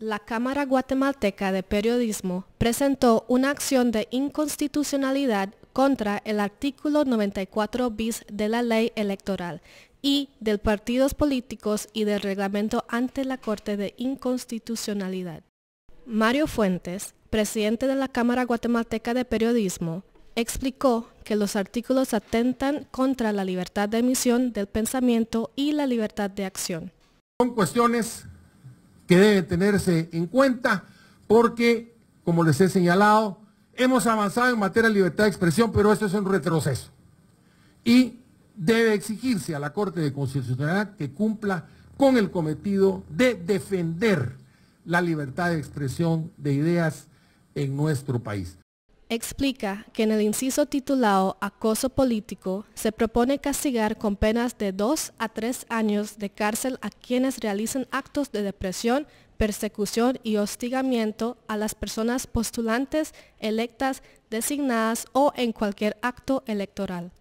La Cámara Guatemalteca de Periodismo presentó una acción de inconstitucionalidad contra el artículo 94 bis de la ley electoral y del partidos políticos y del reglamento ante la Corte de Inconstitucionalidad. Mario Fuentes, presidente de la Cámara Guatemalteca de Periodismo, explicó que los artículos atentan contra la libertad de emisión del pensamiento y la libertad de acción. cuestiones que debe tenerse en cuenta porque, como les he señalado, hemos avanzado en materia de libertad de expresión, pero esto es un retroceso. Y debe exigirse a la Corte de Constitucionalidad que cumpla con el cometido de defender la libertad de expresión de ideas en nuestro país explica que en el inciso titulado Acoso Político se propone castigar con penas de dos a tres años de cárcel a quienes realicen actos de depresión, persecución y hostigamiento a las personas postulantes, electas, designadas o en cualquier acto electoral.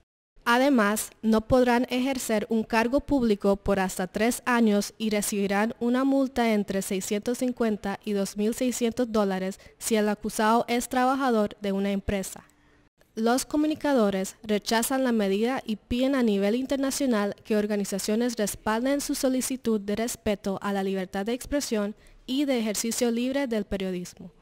Además, no podrán ejercer un cargo público por hasta tres años y recibirán una multa entre 650 y 2.600 dólares si el acusado es trabajador de una empresa. Los comunicadores rechazan la medida y piden a nivel internacional que organizaciones respalden su solicitud de respeto a la libertad de expresión y de ejercicio libre del periodismo.